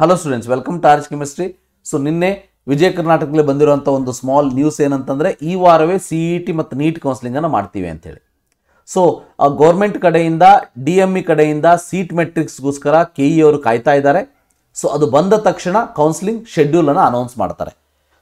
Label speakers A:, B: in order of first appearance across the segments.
A: hello students welcome to arch chemistry so ನಿನ್ನೆ ವಿಜಯ ಕರ್ನಾಟಕದಲ್ಲಿ ಬಂದಿರುವಂಥ ಒಂದು ಸ್ಮಾಲ್ ನ್ಯೂಸ್ ಏನಂತಂದರೆ ಈ ವಾರವೇ ಸಿ ಇ ಟಿ ಮತ್ತು ನೀಟ್ ಕೌನ್ಸಿಲಿಂಗನ್ನು ಮಾಡ್ತೀವಿ ಅಂತೇಳಿ ಸೊ ಗೌರ್ಮೆಂಟ್ ಕಡೆಯಿಂದ ಡಿ ಎಂ ಇ ಕಡೆಯಿಂದ ಸೀಟ್ ಮೆಟ್ರಿಕ್ಸ್ಗೋಸ್ಕರ ಕೆ ಇ ಅವರು ಕಾಯ್ತಾ ಇದ್ದಾರೆ ಸೊ ಅದು ಬಂದ ತಕ್ಷಣ ಕೌನ್ಸಿಲಿಂಗ್ ಶೆಡ್ಯೂಲನ್ನು ಅನೌನ್ಸ್ ಮಾಡ್ತಾರೆ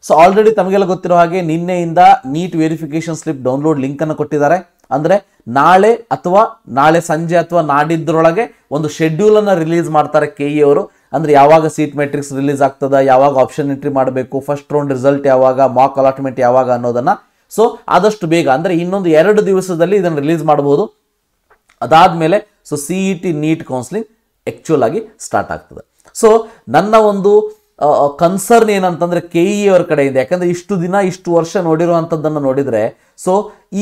A: ಸೊ ಆಲ್ರೆಡಿ ತಮಗೆಲ್ಲ ಗೊತ್ತಿರೋ ಹಾಗೆ ನಿನ್ನೆಯಿಂದ ನೀಟ್ ವೆರಿಫಿಕೇಶನ್ ಸ್ಲಿಪ್ ಡೌನ್ಲೋಡ್ ಲಿಂಕನ್ನು ಕೊಟ್ಟಿದ್ದಾರೆ ಅಂದರೆ ನಾಳೆ ಅಥವಾ ನಾಳೆ ಸಂಜೆ ಅಥವಾ ನಾಡಿದ್ದರೊಳಗೆ ಒಂದು ಶೆಡ್ಯೂಲನ್ನು ರಿಲೀಸ್ ಮಾಡ್ತಾರೆ ಕೆ ಇ e ಅವರು ಅಂದರೆ ಯಾವಾಗ ಸೀಟ್ ಮೆಟ್ರಿಕ್ಸ್ ರಿಲೀಸ್ ಆಗ್ತದೆ ಯಾವಾಗ ಆಪ್ಷನ್ ಎಂಟ್ರಿ ಮಾಡಬೇಕು ಫಸ್ಟ್ ರೌಂಡ್ ರಿಸಲ್ಟ್ ಯಾವಾಗ ಮಾಕ್ ಅಲಾಟ್ಮೆಂಟ್ ಯಾವಾಗ ಅನ್ನೋದನ್ನು ಸೊ ಆದಷ್ಟು ಬೇಗ ಅಂದರೆ ಇನ್ನೊಂದು ಎರಡು ದಿವಸದಲ್ಲಿ ಇದನ್ನು ರಿಲೀಸ್ ಮಾಡಬಹುದು ಅದಾದಮೇಲೆ so C E T NEET counselling actual ಆಗಿ ಸ್ಟಾರ್ಟ್ ಆಗ್ತದೆ ಸೊ ನನ್ನ ಒಂದು ಕನ್ಸರ್ನ್ ಏನಂತಂದರೆ ಕೆ ಇ e ಅವರ ಕಡೆ ಇದೆ ಯಾಕಂದರೆ ಇಷ್ಟು ದಿನ ಇಷ್ಟು ವರ್ಷ ನೋಡಿರುವಂಥದ್ದನ್ನು ನೋಡಿದರೆ ಸೊ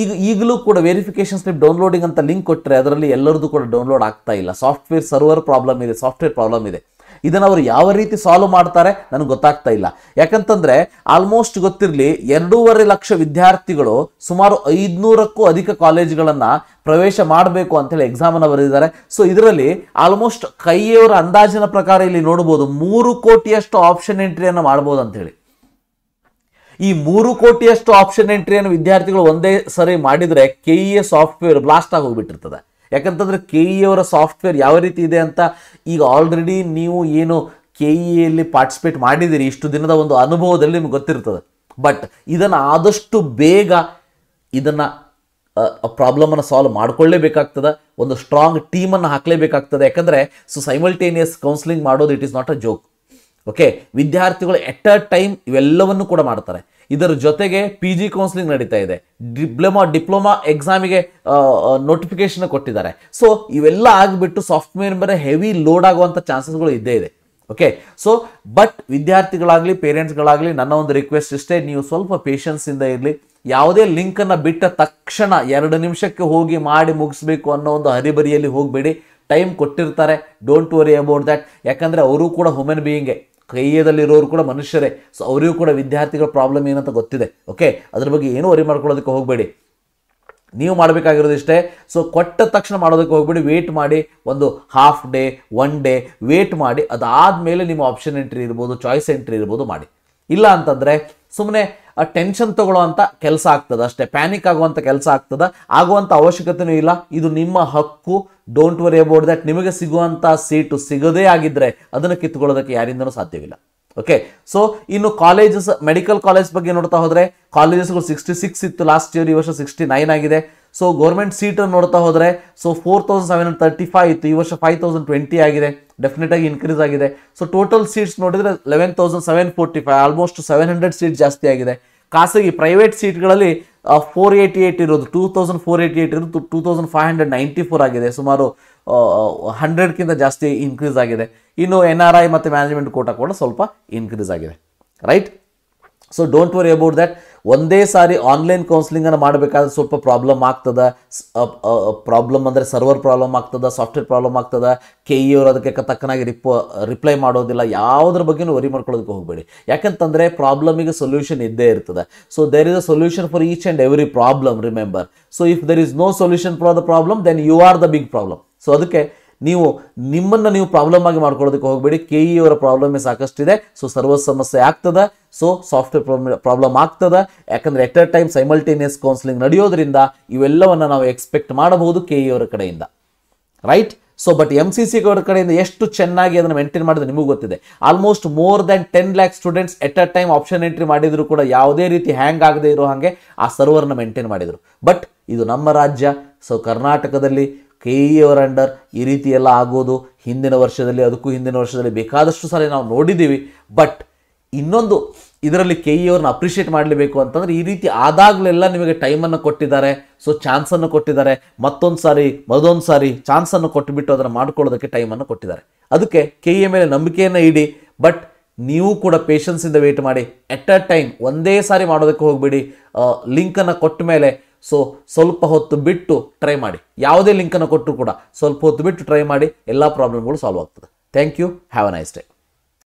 A: ಈಗ ಈಗಲೂ ಕೂಡ ವೆರಿಫಿಕೇಶನ್ ಸ್ಲಿಪ್ ಡೌನ್ಲೋಡಿಂಗ್ ಅಂತ ಲಿಂಕ್ ಕೊಟ್ಟರೆ ಅದರಲ್ಲಿ ಎಲ್ಲರದ್ದು ಕೂಡ ಡೌನ್ಲೋಡ್ ಆಗ್ತಾ ಇಲ್ಲ ಸಾಫ್ಟ್ವೇರ್ ಸರ್ವರ್ ಪ್ರಾಬ್ಲಮ್ ಇದೆ ಸಾಫ್ಟ್ವೇರ್ ಪ್ರಾಬ್ಲಮ್ ಇದೆ ಇದನ್ನು ಅವರು ಯಾವ ರೀತಿ ಸಾಲ್ವ್ ಮಾಡ್ತಾರೆ ನನಗೆ ಗೊತ್ತಾಗ್ತಾ ಇಲ್ಲ ಯಾಕಂತಂದರೆ ಆಲ್ಮೋಸ್ಟ್ ಗೊತ್ತಿರಲಿ ಎರಡೂವರೆ ಲಕ್ಷ ವಿದ್ಯಾರ್ಥಿಗಳು ಸುಮಾರು ಐದುನೂರಕ್ಕೂ ಅಧಿಕ ಕಾಲೇಜ್ಗಳನ್ನು ಪ್ರವೇಶ ಮಾಡಬೇಕು ಅಂತೇಳಿ ಎಕ್ಸಾಮನ್ನು ಬರೆದಿದ್ದಾರೆ ಸೊ ಇದರಲ್ಲಿ ಆಲ್ಮೋಸ್ಟ್ ಕೈಯವರ ಅಂದಾಜಿನ ಪ್ರಕಾರ ಇಲ್ಲಿ ನೋಡ್ಬೋದು ಮೂರು ಕೋಟಿಯಷ್ಟು ಆಪ್ಷನ್ ಎಂಟ್ರಿಯನ್ನು ಮಾಡ್ಬೋದು ಅಂತೇಳಿ ಈ ಮೂರು ಕೋಟಿಯಷ್ಟು ಆಪ್ಷನ್ ಎಂಟ್ರಿಯನ್ನು ವಿದ್ಯಾರ್ಥಿಗಳು ಒಂದೇ ಸರಿ ಮಾಡಿದರೆ ಕೆ ಸಾಫ್ಟ್ವೇರ್ ಬ್ಲಾಸ್ಟ್ ಆಗಿ ಹೋಗ್ಬಿಟ್ಟಿರ್ತದೆ ಯಾಕಂತಂದ್ರೆ ಕೆ ಇ e ಅವರ ಸಾಫ್ಟ್ವೇರ್ ಯಾವ ರೀತಿ ಇದೆ ಅಂತ ಈಗ ಆಲ್ರೆಡಿ ನೀವು ಏನು ಕೆ ಇ ಎಲ್ಲಿ ಪಾರ್ಟಿಸಿಪೇಟ್ ಮಾಡಿದ್ದೀರಿ ಇಷ್ಟು ದಿನದ ಒಂದು ಅನುಭವದಲ್ಲಿ ನಿಮ್ಗೆ ಗೊತ್ತಿರ್ತದೆ ಬಟ್ ಇದನ್ನು ಆದಷ್ಟು ಬೇಗ ಇದನ್ನು ಪ್ರಾಬ್ಲಮನ್ನು ಸಾಲ್ವ್ ಮಾಡ್ಕೊಳ್ಳೇಬೇಕಾಗ್ತದೆ ಒಂದು ಸ್ಟ್ರಾಂಗ್ ಟೀಮನ್ನು ಹಾಕಲೇಬೇಕಾಗ್ತದೆ ಯಾಕಂದರೆ ಸೊ ಸೈಮಲ್ಟೇನಿಯಸ್ ಕೌನ್ಸಿಲಿಂಗ್ ಮಾಡೋದು it is not a joke okay ವಿದ್ಯಾರ್ಥಿಗಳು ಎಟ್ ಅ ಟೈಮ್ ಇವೆಲ್ಲವನ್ನು ಕೂಡ ಮಾಡ್ತಾರೆ ಇದರ ಜೊತೆಗೆ ಪಿ ಜಿ ಕೌನ್ಸಿಲಿಂಗ್ ನಡೀತಾ ಇದೆ ಡಿಪ್ಲೊಮಾ ಡಿಪ್ಲೊಮಾ ಎಕ್ಸಾಮಿಗೆ ನೋಟಿಫಿಕೇಶನ್ ಕೊಟ್ಟಿದ್ದಾರೆ ಸೊ ಇವೆಲ್ಲ ಆಗಿಬಿಟ್ಟು ಸಾಫ್ಟ್ವೇರ್ ಮೇಲೆ ಹೆವಿ ಲೋಡ್ ಆಗುವಂಥ ಚಾನ್ಸಸ್ಗಳು ಇದ್ದೇ ಇದೆ ಓಕೆ ಸೊ ಬಟ್ ವಿದ್ಯಾರ್ಥಿಗಳಾಗಲಿ ಪೇರೆಂಟ್ಸ್ಗಳಾಗಲಿ ನನ್ನ ಒಂದು ರಿಕ್ವೆಸ್ಟ್ ಇಷ್ಟೇ ನೀವು ಸ್ವಲ್ಪ ಪೇಷನ್ಸಿಂದ ಇರಲಿ ಯಾವುದೇ ಲಿಂಕನ್ನು ಬಿಟ್ಟ ತಕ್ಷಣ ಎರಡು ನಿಮಿಷಕ್ಕೆ ಹೋಗಿ ಮಾಡಿ ಮುಗಿಸ್ಬೇಕು ಅನ್ನೋ ಒಂದು ಹರಿಬರಿಯಲ್ಲಿ ಹೋಗಬೇಡಿ ಟೈಮ್ ಕೊಟ್ಟಿರ್ತಾರೆ ಡೋಂಟ್ ವರಿ ಅಬೌಟ್ ದ್ಯಾಟ್ ಯಾಕಂದರೆ ಅವರು ಕೂಡ ಹ್ಯೂಮನ್ ಬೀಯಿಂಗೇ ಕೈಯದಲ್ಲಿರೋರು ಕೂಡ ಮನುಷ್ಯರೇ ಸೊ ಅವರಿಗೂ ಕೂಡ ವಿದ್ಯಾರ್ಥಿಗಳ ಪ್ರಾಬ್ಲಮ್ ಏನಂತ ಗೊತ್ತಿದೆ ಓಕೆ ಅದ್ರ ಬಗ್ಗೆ ಏನೂ ವರಿ ಮಾಡ್ಕೊಳ್ಳೋದಕ್ಕೆ ಹೋಗಬೇಡಿ ನೀವು ಇಷ್ಟೇ ಸೊ ಕೊಟ್ಟ ತಕ್ಷಣ ಮಾಡೋದಕ್ಕೆ ಹೋಗ್ಬಿಡಿ ವೇಟ್ ಮಾಡಿ ಒಂದು half day one day wait ಮಾಡಿ ಅದಾದ ಮೇಲೆ ನಿಮ್ಮ ಆಪ್ಷನ್ ಎಂಟ್ರಿ ಇರ್ಬೋದು ಚಾಯ್ಸ್ ಎಂಟ್ರಿ ಇರ್ಬೋದು ಮಾಡಿ ಇಲ್ಲ ಅಂತಂದರೆ ಸುಮ್ಮನೆ ಟೆನ್ಷನ್ ಅಂತ ಕೆಲಸ ಆಗ್ತದೆ ಅಷ್ಟೇ ಪ್ಯಾನಿಕ್ ಆಗುವಂಥ ಕೆಲಸ ಆಗ್ತದೆ ಆಗುವಂಥ ಅವಶ್ಯಕತೆಯೂ ಇಲ್ಲ ಇದು ನಿಮ್ಮ ಹಕ್ಕು ಡೋಂಟ್ ವರಿ ಅಬೌಟ್ ದಟ್ ನಿಮಗೆ ಸಿಗುವಂಥ ಸೀಟು ಸಿಗದೇ ಆಗಿದ್ರೆ ಅದನ್ನು ಕಿತ್ಕೊಳ್ಳೋದಕ್ಕೆ ಯಾರಿಂದನೂ ಸಾಧ್ಯವಿಲ್ಲ ಓಕೆ ಸೊ ಇನ್ನು ಕಾಲೇಜಸ್ ಮೆಡಿಕಲ್ ಕಾಲೇಜ್ ಬಗ್ಗೆ ನೋಡ್ತಾ ಹೋದರೆ ಕಾಲೇಜಸ್ಗಳು ಸಿಕ್ಸ್ಟಿ ಸಿಕ್ಸ್ ಇತ್ತು ಲಾಸ್ಟ್ ಇಯರ್ ಈ ವರ್ಷ ಸಿಕ್ಸ್ಟಿ ನೈನ್ ಆಗಿದೆ ಸೊ ಗೌರ್ಮೆಂಟ್ ಸೀಟ್ ನೋಡ್ತಾ ಹೋದರೆ so four thousand seven hundred thirty five ಇತ್ತು ಈ ವರ್ಷ ಫೈವ್ ತೌಸಂಡ್ ಟ್ವೆಂಟಿ ಆಗಿದೆ ಡೆಫಿನೆಟ್ ಆಗಿ ಇನ್ಕ್ರೀಸ್ ಆಗಿದೆ ಸೊ ಟೋಟಲ್ ಸೀಟ್ಸ್ ನೋಡಿದರೆ eleven thousand seven forty five almost seven hundred seat ಜಾಸ್ತಿ ಆಗಿದೆ ಖಾಸಗಿ ಪ್ರೈವೇಟ್ ಸೀಟ್ಗಳಲ್ಲಿ ಫೋರ್ ಏಯ್ಟಿ ಏಯ್ಟ್ ಇರೋದು two thousand four eighty eight ಇರೋದು two thousand five hundred ninety four ಆಗಿದೆ ಸುಮಾರು ಹಂಡ್ರೆಡ್ಕಿಂತ ಜಾಸ್ತಿ ಇನ್ಕ್ರೀಸ್ ಆಗಿದೆ ಇನ್ನು ಎನ್ ಆರ್ ಐ ಮತ್ತು ಮ್ಯಾನೇಜ್ಮೆಂಟ್ ಕೋಟ ಕೂಡ ಸ್ವಲ್ಪ ಇನ್ಕ್ರೀಸ್ ಆಗಿದೆ right so don't worry about that ಒಂದೇ ಸಾರಿ ಆನ್ಲೈನ್ ಕೌನ್ಸಿಲಿಂಗನ್ನು ಮಾಡಬೇಕಾದ್ರೆ ಸ್ವಲ್ಪ ಪ್ರಾಬ್ಲಮ್ ಆಗ್ತದೆ ಪ್ರಾಬ್ಲಮ್ ಅಂದರೆ ಸರ್ವರ್ ಪ್ರಾಬ್ಲಮ್ ಆಗ್ತದೆ ಸಾಫ್ಟ್ವೇರ್ ಪ್ರಾಬ್ಲಮ್ ಆಗ್ತದೆ ಕೆ ಇ ಅವರು ಅದಕ್ಕೆ ತಕ್ಕನಾಗಿ ರಿಪ್ ರಿಪ್ಲೈ ಮಾಡೋದಿಲ್ಲ ಯಾವುದ್ರ ಬಗ್ಗೆಯೂ ವರಿ ಮಾಡ್ಕೊಳ್ಳೋದಕ್ಕೆ ಹೋಗಬೇಡಿ ಯಾಕಂತಂದರೆ ಪ್ರಾಬ್ಲಮಿಗೆ ಸೊಲ್ಯೂಷನ್ ಇದ್ದೇ ಇರ್ತದೆ so there is a solution for each and every problem remember so if there is no solution for the problem then you are the big problem so ಅದಕ್ಕೆ ನೀವು ನಿಮ್ಮನ್ನು ನೀವು ಪ್ರಾಬ್ಲಮ್ ಆಗಿ ಮಾಡ್ಕೊಳ್ಳೋದಕ್ಕೆ ಹೋಗಬೇಡಿ ಕೆ ಇ e ಅವರ problem ಸಾಕಷ್ಟಿದೆ so server ಸಮಸ್ಯೆ ಆಗ್ತದೆ ಸೊ ಸಾಫ್ಟ್ವೇರ್ ಪ್ರಾಬ್ಲಮ್ ಪ್ರಾಬ್ಲಮ್ ಆಗ್ತದೆ ಯಾಕಂದರೆ at a time simultaneous counselling ನಡೆಯೋದ್ರಿಂದ ಇವೆಲ್ಲವನ್ನು ನಾವು ಎಕ್ಸ್ಪೆಕ್ಟ್ ಮಾಡಬಹುದು ಕೆ ಇ ಅವರ ಕಡೆಯಿಂದ right so but M C C ಅವರ ಕಡೆಯಿಂದ ಎಷ್ಟು ಚೆನ್ನಾಗಿ ಅದನ್ನು ಮೇಂಟೈನ್ ಮಾಡಿದ್ರೆ ನಿಮಗೂ ಗೊತ್ತಿದೆ almost more than ten lakh students at a time option entry ಮಾಡಿದರೂ ಕೂಡ ಯಾವುದೇ ರೀತಿ ಹ್ಯಾಂಗ್ ಆಗದೆ ಇರೋ ಹಾಗೆ ಆ ಸರ್ವರ್ನ ಮೇಂಟೈನ್ ಮಾಡಿದರು ಬಟ್ ಇದು ನಮ್ಮ ರಾಜ್ಯ ಸೊ ಕರ್ನಾಟಕದಲ್ಲಿ ಕೆ ಇ ಅಂಡರ್ ಈ ರೀತಿ ಎಲ್ಲ ಆಗೋದು ಹಿಂದಿನ ವರ್ಷದಲ್ಲಿ ಅದಕ್ಕೂ ಹಿಂದಿನ ವರ್ಷದಲ್ಲಿ ಬೇಕಾದಷ್ಟು ಸಾರಿ ನಾವು ನೋಡಿದ್ದೀವಿ ಬಟ್ ಇನ್ನೊಂದು ಇದರಲ್ಲಿ ಕೆ ಇ e ಅಪ್ರಿಷಿಯೇಟ್ ಮಾಡಲೇಬೇಕು ಅಂತಂದರೆ ಈ ರೀತಿ ಆದಾಗಲೆಲ್ಲ ನಿಮಗೆ ಟೈಮನ್ನು ಕೊಟ್ಟಿದ್ದಾರೆ ಸೊ ಚಾನ್ಸನ್ನು ಕೊಟ್ಟಿದ್ದಾರೆ ಮತ್ತೊಂದು ಸಾರಿ ಮೊದೊಂದು ಸಾರಿ ಚಾನ್ಸನ್ನು ಕೊಟ್ಟುಬಿಟ್ಟು ಅದನ್ನು ಮಾಡ್ಕೊಳ್ಳೋದಕ್ಕೆ ಟೈಮನ್ನು ಕೊಟ್ಟಿದ್ದಾರೆ ಅದಕ್ಕೆ ಕೆ ಇ e ಮೇಲೆ ನಂಬಿಕೆಯನ್ನು ಇಡಿ ಬಟ್ ನೀವು ಕೂಡ ಪೇಷನ್ಸಿಂದ ವೆಯ್ಟ್ ಮಾಡಿ ಎಟ್ ಅ ಟೈಮ್ ಒಂದೇ ಸಾರಿ ಮಾಡೋದಕ್ಕೆ ಹೋಗಬೇಡಿ ಲಿಂಕನ್ನು uh, ಕೊಟ್ಟ ಮೇಲೆ ಸೊ ಸ್ವಲ್ಪ ಹೊತ್ತು ಬಿಟ್ಟು ಟ್ರೈ ಮಾಡಿ ಯಾವುದೇ ಲಿಂಕನ್ನು ಕೊಟ್ಟರು ಕೂಡ ಸ್ವಲ್ಪ ಹೊತ್ತು ಬಿಟ್ಟು ಟ್ರೈ ಮಾಡಿ ಎಲ್ಲ ಪ್ರಾಬ್ಲಮ್ಗಳು ಸಾಲ್ವ್ ಆಗ್ತದೆ thank you have a nice day